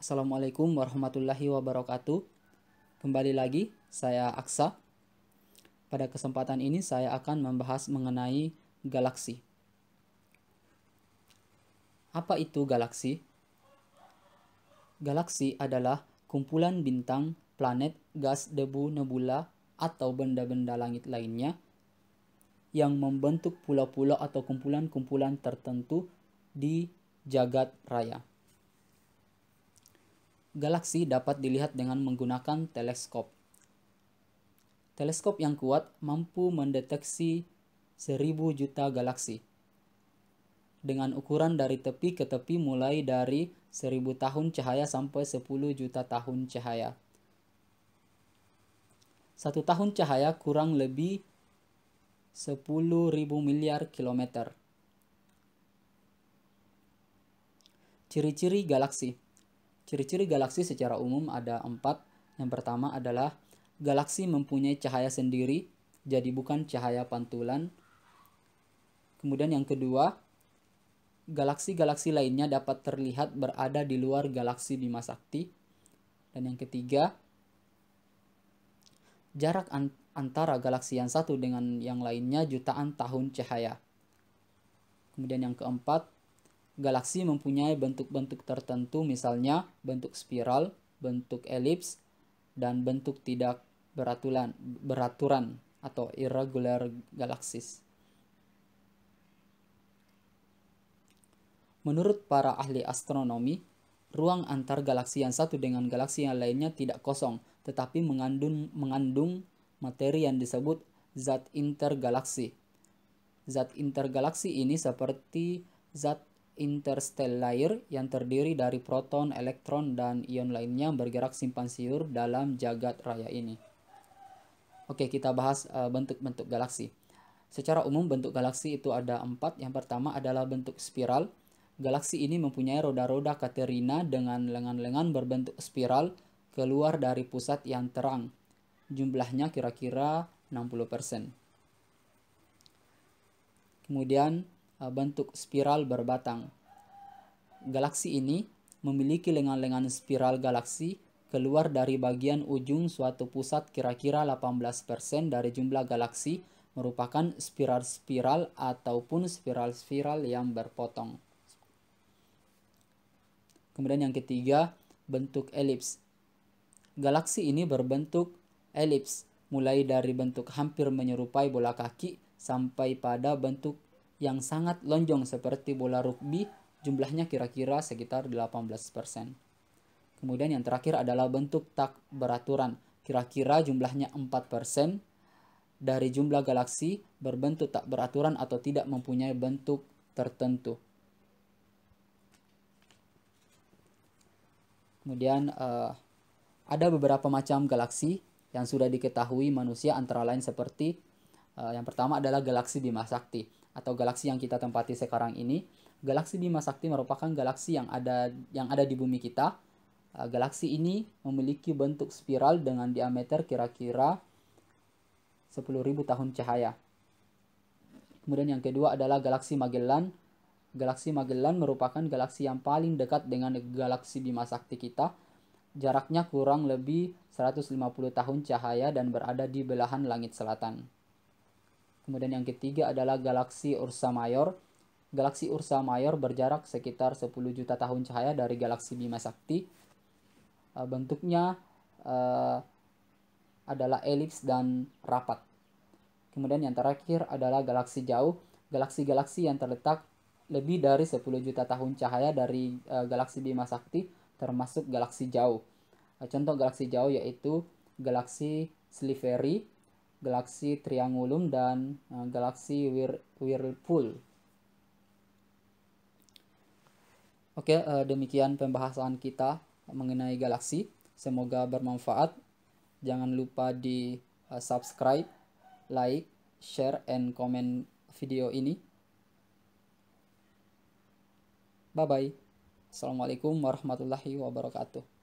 Assalamualaikum warahmatullahi wabarakatuh. Kembali lagi, saya Aksa. Pada kesempatan ini saya akan membahas mengenai galaksi. Apa itu galaksi? Galaksi adalah kumpulan bintang, planet, gas, debu, nebula, atau benda-benda langit lainnya yang membentuk pulau-pulau atau kumpulan-kumpulan tertentu di jagat raya. Galaksi dapat dilihat dengan menggunakan teleskop. Teleskop yang kuat mampu mendeteksi seribu juta galaksi. Dengan ukuran dari tepi ke tepi mulai dari seribu tahun cahaya sampai sepuluh juta tahun cahaya. Satu tahun cahaya kurang lebih sepuluh ribu miliar kilometer. Ciri-ciri galaksi Ciri-ciri galaksi secara umum ada empat. Yang pertama adalah galaksi mempunyai cahaya sendiri, jadi bukan cahaya pantulan. Kemudian yang kedua, galaksi-galaksi lainnya dapat terlihat berada di luar galaksi Bima Sakti. Dan yang ketiga, jarak antara galaksi yang satu dengan yang lainnya jutaan tahun cahaya. Kemudian yang keempat, Galaksi mempunyai bentuk-bentuk tertentu misalnya bentuk spiral, bentuk elips, dan bentuk tidak beraturan, beraturan atau irregular galaxies. Menurut para ahli astronomi, ruang antar galaksi yang satu dengan galaksi yang lainnya tidak kosong, tetapi mengandung, mengandung materi yang disebut zat intergalaksi. Zat intergalaksi ini seperti zat interstellar yang terdiri dari proton, elektron, dan ion lainnya bergerak simpan siur dalam jagat raya ini. Oke, kita bahas eh, bentuk-bentuk uh, galaksi. Secara umum bentuk galaksi itu ada empat. Yang pertama adalah bentuk spiral. Galaksi ini mempunyai roda-roda katerina dengan lengan-lengan berbentuk spiral keluar dari pusat yang terang. Jumlahnya kira-kira 60%. Kemudian Eh, bentuk spiral berbatang. Galaksi ini memiliki lengan-lengan spiral galaksi keluar dari bagian ujung suatu pusat kira-kira 18% dari jumlah galaksi merupakan spiral-spiral ataupun spiral-spiral yang berpotong. Kemudian yang ketiga, bentuk elips. Galaksi ini berbentuk elips, mulai dari bentuk hampir menyerupai bola kaki sampai pada bentuk yang sangat lonjong seperti bola rugby jumlahnya kira-kira sekitar 18%. Kemudian yang terakhir adalah bentuk tak beraturan, kira-kira jumlahnya 4% dari jumlah galaksi berbentuk tak beraturan atau tidak mempunyai bentuk tertentu. Kemudian uh, ada beberapa macam galaksi yang sudah diketahui manusia antara lain seperti uh, yang pertama adalah galaksi Bima Sakti atau galaksi yang kita tempati sekarang ini, galaksi Bima Sakti merupakan galaksi yang ada yang ada di bumi kita. Uh, galaksi ini memiliki bentuk spiral dengan diameter kira-kira 10.000 tahun cahaya. Kemudian yang kedua adalah galaksi Magellan. Galaksi Magellan merupakan galaksi yang paling dekat dengan galaksi Bima Sakti kita. Jaraknya kurang lebih 150 tahun cahaya dan berada di belahan langit selatan. Kemudian yang ketiga adalah galaksi Ursa Mayor. Galaksi Ursa Mayor berjarak sekitar 10 juta tahun cahaya dari galaksi Bima Sakti. Eh, bentuknya uh, adalah elips dan rapat. Kemudian yang terakhir adalah galaksi jauh. Galaksi-galaksi yang terletak lebih dari 10 juta tahun cahaya dari uh, galaksi Bima Sakti termasuk galaksi jauh. contoh galaksi jauh yaitu galaksi Sliveri, galaksi Triangulum dan uh, eh, galaksi Whir Whirlpool. Oke, uh, demikian pembahasan kita mengenai galaksi. Semoga bermanfaat. Jangan lupa di uh, subscribe, like, share, and comment video ini. Bye-bye. Assalamualaikum warahmatullahi wabarakatuh.